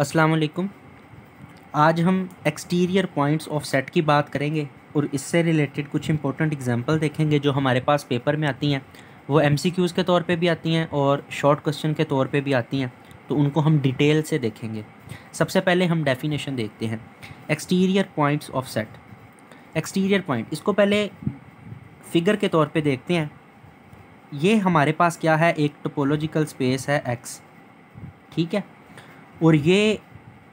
अस्सलाम वालेकुम आज हम एक्सटीरियर पॉइंट्स ऑफ सेट की बात करेंगे और इससे रिलेटेड कुछ इंपॉर्टेंट एग्जांपल देखेंगे जो हमारे पास पेपर में आती हैं वो एमसीक्यूज़ के तौर पे भी आती हैं और शॉर्ट क्वेश्चन के तौर पे भी आती हैं तो उनको हम डिटेल से देखेंगे सबसे पहले हम डेफिनेशन देखते हैं exterior points of set exterior point इसको पहले फिगर के तौर पर देखते हैं ये हमारे पास क्या है एक टोपोलॉजिकल स्पेस है एक्स ठीक है और ये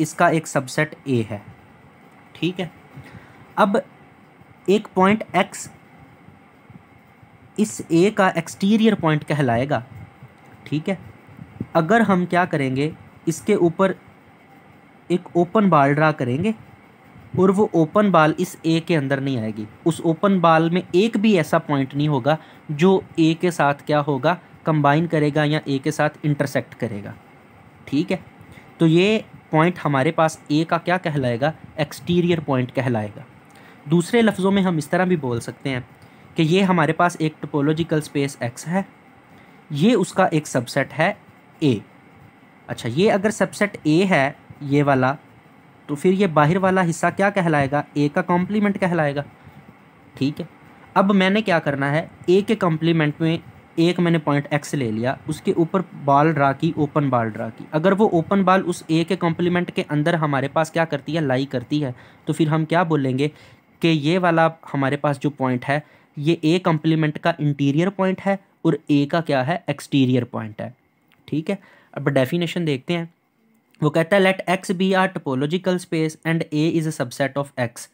इसका एक सबसेट ए है ठीक है अब एक पॉइंट एक्स इस ए का एक्सटीरियर पॉइंट कहलाएगा ठीक है अगर हम क्या करेंगे इसके ऊपर एक ओपन बाल ड्रा करेंगे और वो ओपन बाल इस ए के अंदर नहीं आएगी उस ओपन बाल में एक भी ऐसा पॉइंट नहीं होगा जो ए के साथ क्या होगा कंबाइन करेगा या ए के साथ इंटरसेक्ट करेगा ठीक है तो ये पॉइंट हमारे पास ए का क्या कहलाएगा एक्सटीरियर पॉइंट कहलाएगा दूसरे लफ्ज़ों में हम इस तरह भी बोल सकते हैं कि ये हमारे पास एक टोपोलॉजिकल स्पेस एक्स है ये उसका एक सबसेट है ए अच्छा ये अगर सबसेट ए है ये वाला तो फिर ये बाहर वाला हिस्सा क्या कहलाएगा ए का कॉम्प्लीमेंट कहलाएगा ठीक है अब मैंने क्या करना है ए के कॉम्प्लीमेंट में एक मैंने पॉइंट एक्स ले लिया उसके ऊपर बाल ड्रा की ओपन बाल ड्रा की अगर वो ओपन बाल उस ए के कॉम्प्लीमेंट के अंदर हमारे पास क्या करती है लाई करती है तो फिर हम क्या बोलेंगे कि ये वाला हमारे पास जो पॉइंट है ये ए कॉम्प्लीमेंट का इंटीरियर पॉइंट है और ए का क्या है एक्सटीरियर पॉइंट है ठीक है अब डेफिनेशन देखते हैं वो कहता है let X be R topological space and A is a subset of X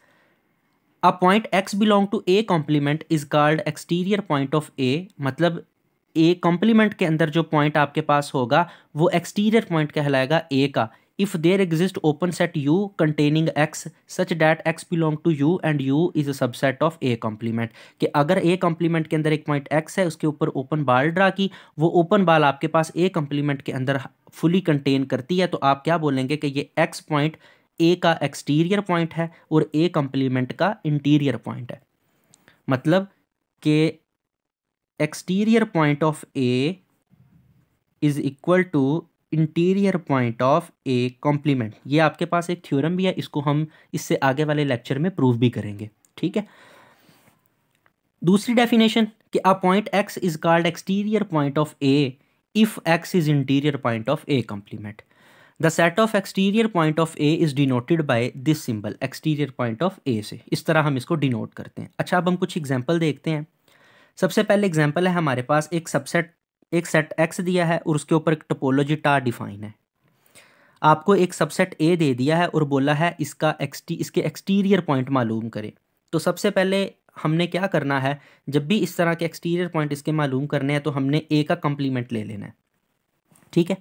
a point X belong to A complement is called exterior point of A मतलब ए कॉम्प्लीमेंट के अंदर जो पॉइंट आपके पास होगा वो एक्सटीरियर पॉइंट कहलाएगा A का if there exist open set U containing X such that X belong to U and U is a subset of A complement कि अगर ए कॉम्प्लीमेंट के अंदर एक पॉइंट एक्स है उसके ऊपर ओपन बाल ड्रा की वो ओपन बाल आपके पास ए कॉम्प्लीमेंट के अंदर फुली कंटेन करती है तो आप क्या बोलेंगे कि ये एक्स पॉइंट ए का एक्सटीरियर पॉइंट है और ए कॉम्प्लीमेंट का इंटीरियर पॉइंट है मतलब कि exterior point of A is equal to interior point of A complement ये आपके पास एक थ्योरम भी है इसको हम इससे आगे वाले लेक्चर में प्रूव भी करेंगे ठीक है दूसरी डेफिनेशन कि a point X is called exterior point of A if X is interior point of A complement the set of exterior point of A is denoted by this symbol exterior point of A से इस तरह हम इसको denote करते हैं अच्छा अब हम कुछ एग्जाम्पल देखते हैं सबसे पहले एग्जाम्पल है हमारे पास एक सबसेट एक सेट एक्स दिया है और उसके ऊपर एक टोपोलॉजी टा डिफाइन है आपको एक सबसेट ए दे दिया है और बोला है इसका एक्सटी इसके एक्सटीरियर पॉइंट मालूम करें तो सबसे पहले हमने क्या करना है जब भी इस तरह के एक्सटीरियर पॉइंट इसके मालूम करने हैं तो हमने ए का कम्प्लीमेंट ले लेना है ठीक है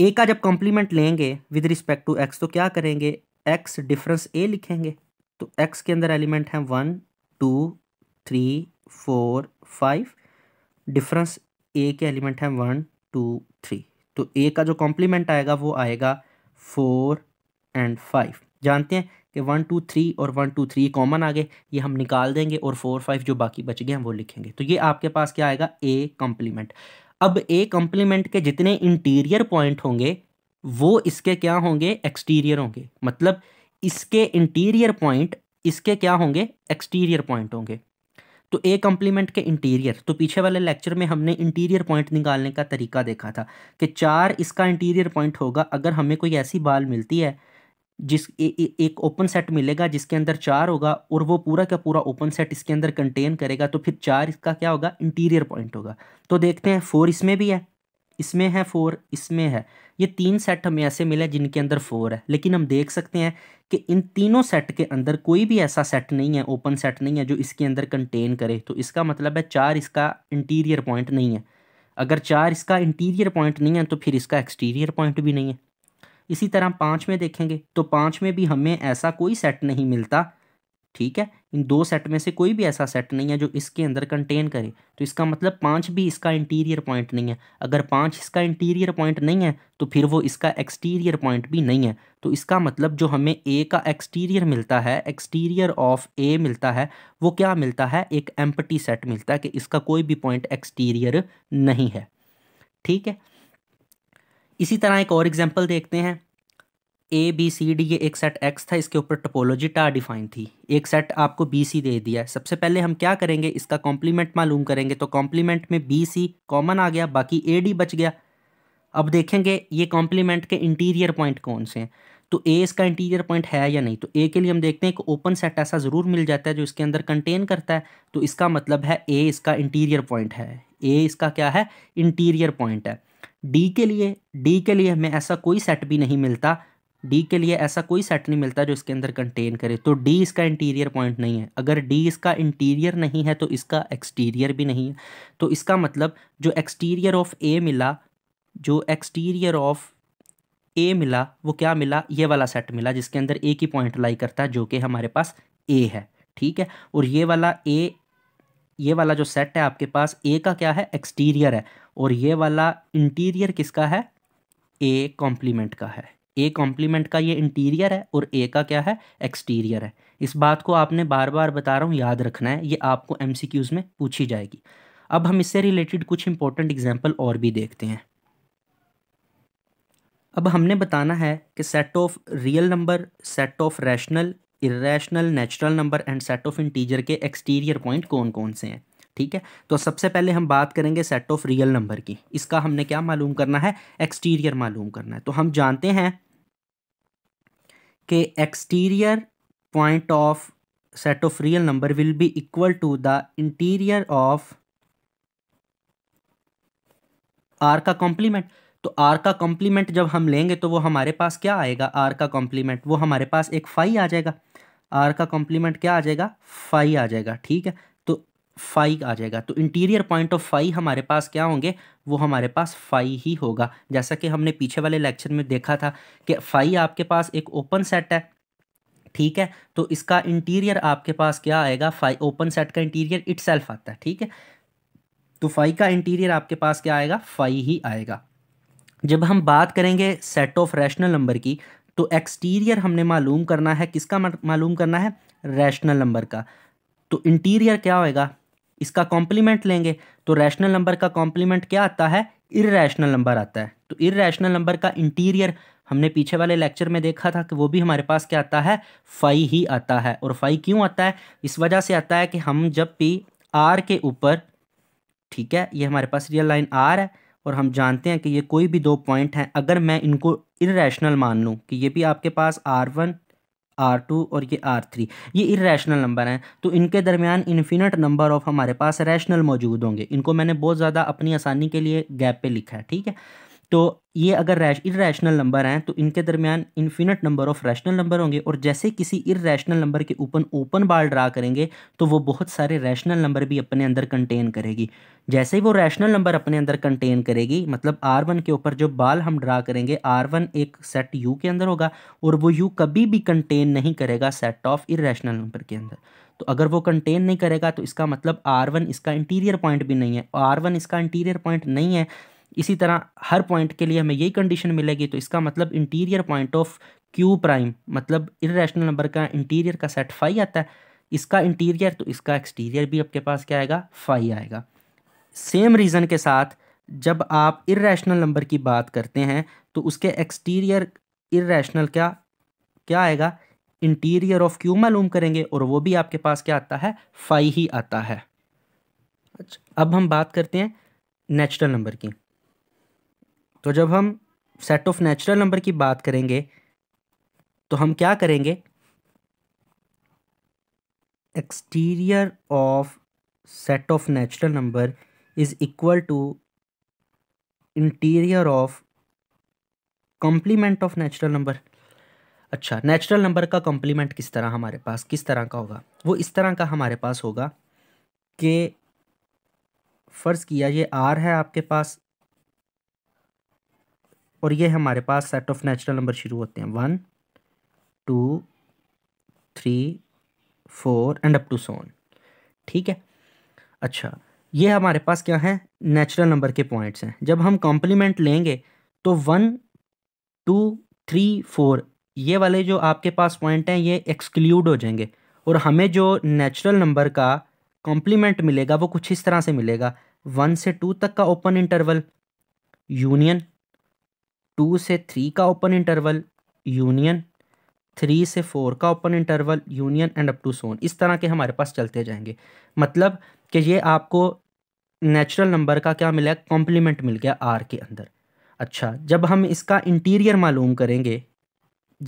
ए का जब कम्प्लीमेंट लेंगे विद रिस्पेक्ट टू एक्स तो क्या करेंगे एक्स डिफरेंस ए लिखेंगे तो एक्स के अंदर एलिमेंट हैं one two three four five difference A के एलिमेंट हैं वन टू थ्री तो ए का जो कॉम्प्लीमेंट आएगा वो आएगा फोर एंड फाइव जानते हैं कि वन टू थ्री और वन टू थ्री कॉमन आ गए ये हम निकाल देंगे और फोर फाइव जो बाकी बच गए हैं वो लिखेंगे तो ये आपके पास क्या आएगा ए कॉम्प्लीमेंट अब ए कॉम्प्लीमेंट के जितने इंटीरियर पॉइंट होंगे वो इसके क्या होंगे एक्सटीरियर होंगे मतलब इसके इंटीरियर पॉइंट इसके क्या होंगे एक्सटीरियर पॉइंट होंगे तो ए कम्प्लीमेंट के इंटीरियर तो पीछे वाले लेक्चर में हमने इंटीरियर पॉइंट निकालने का तरीका देखा था कि चार इसका इंटीरियर पॉइंट होगा अगर हमें कोई ऐसी बाल मिलती है जिस ए, ए, एक ओपन सेट मिलेगा जिसके अंदर चार होगा और वो पूरा का पूरा ओपन सेट इसके अंदर कंटेन करेगा तो फिर चार इसका क्या होगा इंटीरियर पॉइंट होगा तो देखते हैं फोर इसमें भी है इसमें है फोर इसमें है ये तीन सेट हमें ऐसे मिले जिनके अंदर फोर है लेकिन हम देख सकते हैं कि इन तीनों सेट के अंदर कोई भी ऐसा सेट नहीं है ओपन सेट नहीं है जो इसके अंदर कंटेन करे तो इसका मतलब है चार इसका इंटीरियर पॉइंट नहीं है अगर चार इसका इंटीरियर पॉइंट नहीं है तो फिर इसका एक्सटीरियर पॉइंट भी नहीं है इसी तरह पाँच में देखेंगे तो पाँच में भी हमें ऐसा कोई सेट नहीं मिलता ठीक है इन दो सेट में से कोई भी ऐसा सेट नहीं है जो इसके अंदर कंटेन करे तो इसका मतलब पाँच भी इसका इंटीरियर पॉइंट नहीं है अगर पाँच इसका इंटीरियर पॉइंट नहीं है तो फिर वो इसका एक्सटीरियर पॉइंट भी नहीं है तो इसका मतलब जो हमें ए का एक्सटीरियर मिलता है एक्सटीरियर ऑफ ए मिलता है वो क्या मिलता है एक एम्पटी सेट मिलता है कि इसका कोई भी पॉइंट एक्सटीरियर नहीं है ठीक है इसी तरह एक और एग्जाम्पल देखते हैं ए बी सी डी ये एक सेट एक्स था इसके ऊपर टोपोलॉजी टा डिफाइन थी एक सेट आपको बी सी दे दिया सबसे पहले हम क्या करेंगे इसका कॉम्प्लीमेंट मालूम करेंगे तो कॉम्प्लीमेंट में बी सी कॉमन आ गया बाकी ए डी बच गया अब देखेंगे ये कॉम्प्लीमेंट के इंटीरियर पॉइंट कौन से हैं तो ए इसका इंटीरियर पॉइंट है या नहीं तो ए के लिए हम देखते हैं एक ओपन सेट ऐसा ज़रूर मिल जाता है जो इसके अंदर कंटेन करता है तो इसका मतलब है ए इसका इंटीरियर पॉइंट है ए इसका क्या है इंटीरियर पॉइंट है डी के लिए डी के लिए हमें ऐसा कोई सेट भी नहीं मिलता डी के लिए ऐसा कोई सेट नहीं मिलता जो इसके अंदर कंटेन करे तो डी इसका इंटीरियर पॉइंट नहीं है अगर डी इसका इंटीरियर नहीं है तो इसका एक्सटीरियर भी नहीं है तो इसका मतलब जो एक्सटीरियर ऑफ ए मिला जो एक्सटीरियर ऑफ ए मिला वो क्या मिला ये वाला सेट मिला जिसके अंदर ए की पॉइंट लाई करता है जो कि हमारे पास ए है ठीक है और ये वाला ए ये वाला जो सेट है आपके पास ए का क्या है एक्सटीरियर है और ये वाला इंटीरियर किसका है ए कॉम्प्लीमेंट का है ए कॉम्प्लीमेंट का ये इंटीरियर है और ए का क्या है एक्सटीरियर है इस बात को आपने बार बार बता रहा हूँ याद रखना है ये आपको एम में पूछी जाएगी अब हम इससे रिलेटेड कुछ इंपॉर्टेंट एग्जाम्पल और भी देखते हैं अब हमने बताना है कि set of real number set of rational irrational natural number and set of integer के एक्सटीरियर पॉइंट कौन कौन से हैं ठीक है तो सबसे पहले हम बात करेंगे सेट ऑफ रियल नंबर की इसका हमने क्या मालूम करना है एक्सटीरियर मालूम करना है तो हम जानते हैं कि exterior point of set of real number will be equal to the interior of R का कॉम्प्लीमेंट तो आर का कॉम्प्लीमेंट जब हम लेंगे तो वो हमारे पास क्या आएगा आर का कॉम्प्लीमेंट वो हमारे पास एक फाइव आ जाएगा आर का कॉम्प्लीमेंट क्या आ जाएगा फाई आ जाएगा ठीक है फाइव आ जाएगा तो इंटीरियर पॉइंट ऑफ फाइव हमारे पास क्या होंगे वो हमारे पास फ़ाई ही होगा जैसा कि हमने पीछे वाले लेक्चर में देखा था कि फाइ आपके पास एक ओपन सेट है ठीक है तो इसका इंटीरियर आपके पास क्या आएगा फाइव ओपन सेट का इंटीरियर इट आता है ठीक है तो फाइ का इंटीरियर आपके पास क्या आएगा फाइव ही आएगा जब हम बात करेंगे सेट ऑफ रैशनल नंबर की तो एक्सटीरियर हमने मालूम करना है किसका मालूम करना है रैशनल नंबर का तो इंटीरियर क्या होएगा इसका कॉम्प्लीमेंट लेंगे तो रैशनल नंबर का कॉम्प्लीमेंट क्या आता है इरेशनल नंबर आता है तो इरेशनल नंबर का इंटीरियर हमने पीछे वाले लेक्चर में देखा था कि वो भी हमारे पास क्या आता है फाई ही आता है और फाई क्यों आता है इस वजह से आता है कि हम जब भी आर के ऊपर ठीक है ये हमारे पास रियल लाइन आर है और हम जानते हैं कि ये कोई भी दो पॉइंट हैं अगर मैं इनको इरेशनल मान लूँ कि ये भी आपके पास आर वन आर टू और ये आर थ्री ये इरेशनल नंबर हैं तो इनके दरमियान इन्फिनट नंबर ऑफ़ हमारे पास रैशनल मौजूद होंगे इनको मैंने बहुत ज़्यादा अपनी आसानी के लिए गैप पे लिखा है ठीक है तो ये अगर इरेशनल नंबर हैं तो इनके दरमियान infinite number of rational number होंगे और जैसे किसी इरेशनल नंबर के ऊपर ओपन बाल ड्रा करेंगे तो वो बहुत सारे रैशनल नंबर भी अपने अंदर कंटेन करेगी जैसे ही वो रैशनल नंबर अपने अंदर कंटेन करेगी मतलब आर वन के ऊपर जो बाल हम ड्रा करेंगे आर वन एक सेट यू के अंदर होगा और वो यू कभी भी कंटेन नहीं करेगा सेट ऑफ इरेशनल नंबर के अंदर तो अगर वो कंटेन नहीं करेगा तो इसका मतलब आर वन इसका इंटीरियर पॉइंट भी नहीं है आर वन इसका इंटीरियर पॉइंट नहीं है इसी तरह हर पॉइंट के लिए हमें यही कंडीशन मिलेगी तो इसका मतलब interior point of Q prime मतलब इरेशनल नंबर का इंटीरियर का सेट फाई आता है इसका इंटीरियर तो इसका एक्सटीरियर भी आपके पास क्या आएगा फाई आएगा सेम रीज़न के साथ जब आप इरेशनल नंबर की बात करते हैं तो उसके एक्सटीरियर इरेशनल क्या क्या आएगा इंटीरियर ऑफ क्यू मालूम करेंगे और वो भी आपके पास क्या आता है फाई ही आता है अच्छा अब हम बात करते हैं नेचुरल नंबर की तो जब हम सेट ऑफ नेचुरल नंबर की बात करेंगे तो हम क्या करेंगे exterior of set of natural number is equal to interior of complement of natural number अच्छा नेचुरल नंबर का कॉम्प्लीमेंट किस तरह हमारे पास किस तरह का होगा वो इस तरह का हमारे पास होगा कि फ़र्ज़ किया ये आर है आपके पास और ये हमारे पास सेट ऑफ नेचुरल नंबर शुरू होते हैं one two three four and up to so on ठीक है अच्छा ये हमारे पास क्या है नेचुरल नंबर के पॉइंट्स हैं जब हम कॉम्प्लीमेंट लेंगे तो वन टू थ्री फोर ये वाले जो आपके पास पॉइंट हैं ये एक्सक्लूड हो जाएंगे और हमें जो नेचुरल नंबर का कॉम्प्लीमेंट मिलेगा वो कुछ इस तरह से मिलेगा वन से टू तक का ओपन इंटरवल यूनियन टू से थ्री का ओपन इंटरवल यूनियन थ्री से फोर का open interval union and up to so on इस तरह के हमारे पास चलते जाएंगे मतलब कि ये आपको नेचुरल नंबर का क्या मिला कॉम्प्लीमेंट मिल गया आर के अंदर अच्छा जब हम इसका इंटीरियर मालूम करेंगे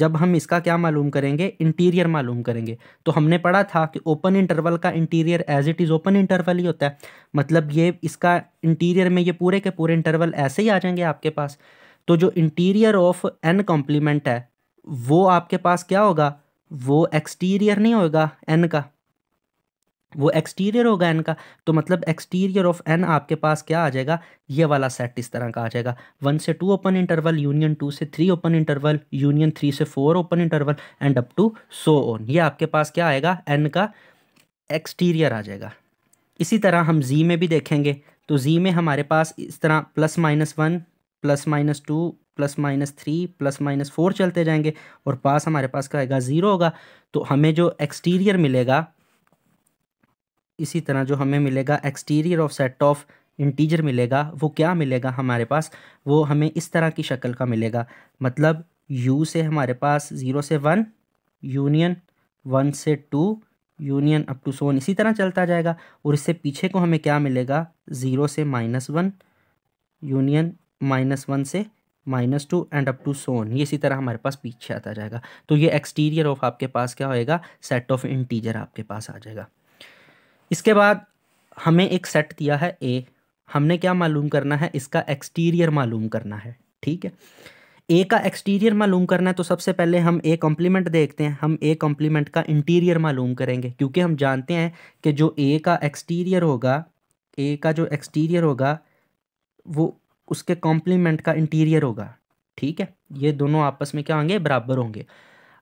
जब हम इसका क्या मालूम करेंगे इंटीरियर मालूम करेंगे तो हमने पढ़ा था कि ओपन इंटरवल का interior as it is open interval ही होता है मतलब ये इसका इंटीरियर में ये पूरे के पूरे इंटरवल ऐसे ही आ जाएंगे आपके पास तो जो इंटीरियर ऑफ एन कॉम्प्लीमेंट है वो आपके पास क्या होगा वो एक्सटीरियर नहीं होगा एन का वो एक्सटीरियर होगा एन का तो मतलब एक्सटीरियर ऑफ एन आपके पास क्या आ जाएगा ये वाला सेट इस तरह का आ जाएगा वन से two open interval union two से three open interval union three से four open interval and up to so on ये आपके पास क्या आएगा एन का एक्सटीरियर आ जाएगा इसी तरह हम जी में भी देखेंगे तो जी में हमारे पास इस तरह plus minus one plus minus two plus minus three plus minus four चलते जाएंगे और पास हमारे पास का आएगा ज़ीरो होगा तो हमें जो एक्सटीरियर मिलेगा इसी तरह जो हमें मिलेगा exterior of set of integer मिलेगा वो क्या मिलेगा हमारे पास वो हमें इस तरह की शक्ल का मिलेगा मतलब यू से हमारे पास ज़ीरो से वन यूनियन वन से two union up to so on इसी तरह चलता जाएगा और इससे पीछे को हमें क्या मिलेगा ज़ीरो से minus one union minus one से minus two and up to so on ये इसी तरह हमारे पास पीछे आता जाएगा तो ये एक्सटीरियर ऑफ आपके पास क्या होएगा सेट ऑफ इंटीजर आपके पास आ जाएगा इसके बाद हमें एक सेट दिया है ए हमने क्या मालूम करना है इसका एक्सटीरियर मालूम करना है ठीक है ए का एक्सटीरियर मालूम करना है तो सबसे पहले हम ए कॉम्प्लीमेंट देखते हैं हम ए कॉम्प्लीमेंट का इंटीरियर मालूम करेंगे क्योंकि हम जानते हैं कि जो ए का एक्सटीरियर होगा ए का जो एक्सटीरियर होगा वो उसके कॉम्प्लीमेंट का इंटीरियर होगा ठीक है ये दोनों आपस में क्या होंगे बराबर होंगे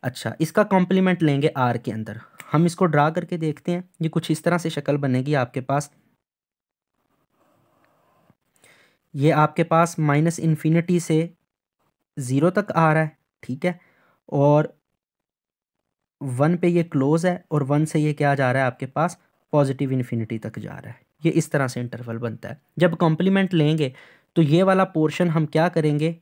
अच्छा इसका कॉम्प्लीमेंट लेंगे आर के अंदर हम इसको ड्रा करके देखते हैं ये कुछ इस तरह से शक्ल बनेगी आपके पास ये आपके पास माइनस इन्फिनिटी से ज़ीरो तक आ रहा है ठीक है और वन पे ये क्लोज़ है और वन से ये क्या जा रहा है आपके पास पॉजिटिव इन्फिनिटी तक जा रहा है ये इस तरह से इंटरवल बनता है जब कॉम्प्लीमेंट लेंगे तो ये वाला पोर्शन हम क्या करेंगे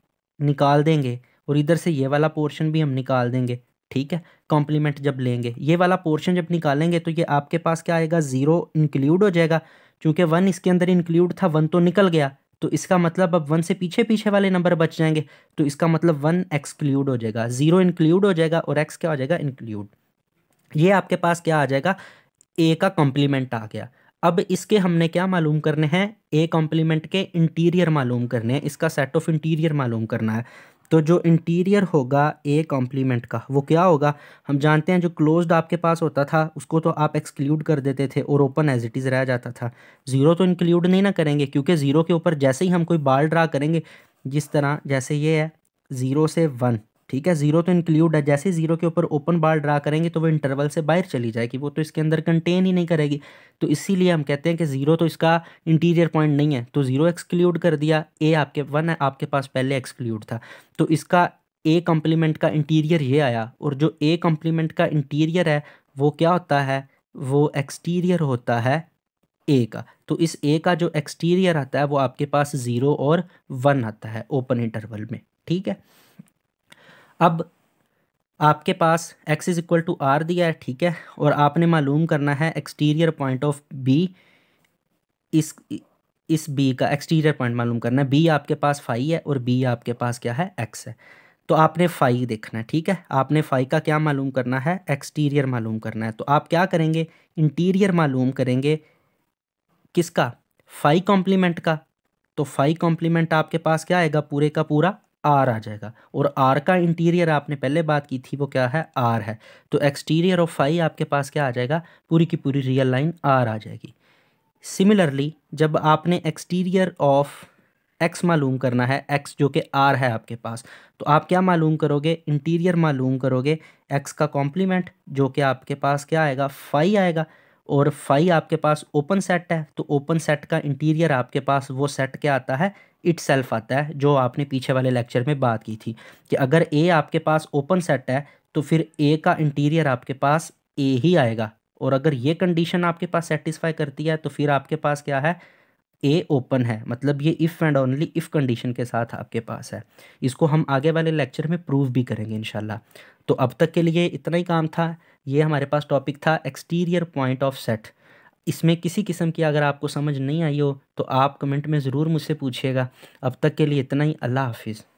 निकाल देंगे और इधर से ये वाला पोर्शन भी हम निकाल देंगे ठीक है कॉम्प्लीमेंट जब लेंगे ये वाला पोर्शन जब निकालेंगे तो ये आपके पास क्या आएगा ज़ीरो इंक्लूड हो जाएगा चूँकि वन इसके अंदर इंक्लूड था वन तो निकल गया तो इसका मतलब अब वन से पीछे पीछे वाले नंबर बच जाएंगे तो इसका मतलब वन एक्सक्लूड हो जाएगा ज़ीरो इंक्लूड हो जाएगा और एक्स क्या हो जाएगा इंक्लूड ये आपके पास क्या आ जाएगा ए का कॉम्प्लीमेंट आ गया अब इसके हमने क्या मालूम करने हैं ए कॉम्प्लीमेंट के इंटीरियर मालूम करने हैं इसका सेट ऑफ इंटीरियर मालूम करना है तो जो इंटीरियर होगा ए कॉम्प्लीमेंट का वो क्या होगा हम जानते हैं जो क्लोज्ड आपके पास होता था उसको तो आप एक्सक्लूड कर देते थे और ओपन एज इट इज़ रह जाता था ज़ीरो तो इंक्लूड नहीं ना करेंगे क्योंकि ज़ीरो के ऊपर जैसे ही हम कोई बाल ड्रा करेंगे जिस तरह जैसे ये है ज़ीरो से वन ठीक है जीरो तो इंक्लूड है जैसे जीरो के ऊपर ओपन बार ड्रा करेंगे तो वो इंटरवल से बाहर चली जाएगी वो तो इसके अंदर कंटेन ही नहीं करेगी तो इसीलिए हम कहते हैं कि जीरो तो इसका इंटीरियर पॉइंट नहीं है तो जीरो एक्सक्लूड कर दिया ए आपके वन है आपके पास पहले एक्सक्लूड था तो इसका ए कॉम्प्लीमेंट का इंटीरियर ये आया और जो ए कॉम्प्लीमेंट का इंटीरियर है वो क्या होता है वो एक्सटीरियर होता है ए का तो इस ए का जो एक्सटीरियर आता है वो आपके पास ज़ीरो और वन आता है ओपन इंटरवल में ठीक है अब आपके पास x is equal to R दिया है ठीक है और आपने मालूम करना है एक्सटीरियर पॉइंट ऑफ बी इस इस बी का एक्सटीरियर पॉइंट मालूम करना है बी आपके पास फाई है और बी आपके पास क्या है एक्स है तो आपने फाई देखना है ठीक है आपने फाई का क्या मालूम करना है एक्सटीरियर मालूम करना है तो आप क्या करेंगे इंटीरियर मालूम करेंगे किसका फाई कॉम्प्लीमेंट का तो फाई कॉम्प्लीमेंट आपके पास क्या आएगा पूरे का पूरा आर आ जाएगा और आर का इंटीरियर आपने पहले बात की थी वो क्या है आर है तो एक्सटीरियर ऑफ फाइव आपके पास क्या आ जाएगा पूरी की पूरी रियल लाइन आर आ जाएगी सिमिलरली जब आपने एक्सटीरियर ऑफ एक्स मालूम करना है एक्स जो कि आर है आपके पास तो आप क्या मालूम करोगे इंटीरियर मालूम करोगे एक्स का कॉम्प्लीमेंट जो कि आपके पास क्या आएगा फाई आएगा और फाई आपके पास ओपन सेट है तो ओपन सेट का इंटीरियर आपके पास वो सेट क्या आता है इट सेल्फ आता है जो आपने पीछे वाले लेक्चर में बात की थी कि अगर ए आपके पास ओपन सेट है तो फिर ए का इंटीरियर आपके पास ए ही आएगा और अगर ये कंडीशन आपके पास सेटिस्फाई करती है तो फिर आपके पास क्या है ए ओपन है मतलब ये if and only if condition के साथ आपके पास है इसको हम आगे वाले लेक्चर में प्रूव भी करेंगे इन तो अब तक के लिए इतना ही काम था ये हमारे पास टॉपिक था एक्सटीरियर पॉइंट ऑफ सेट इसमें किसी किस्म की अगर आपको समझ नहीं आई हो तो आप कमेंट में ज़रूर मुझसे पूछिएगा अब तक के लिए इतना ही अल्लाह हाफिज़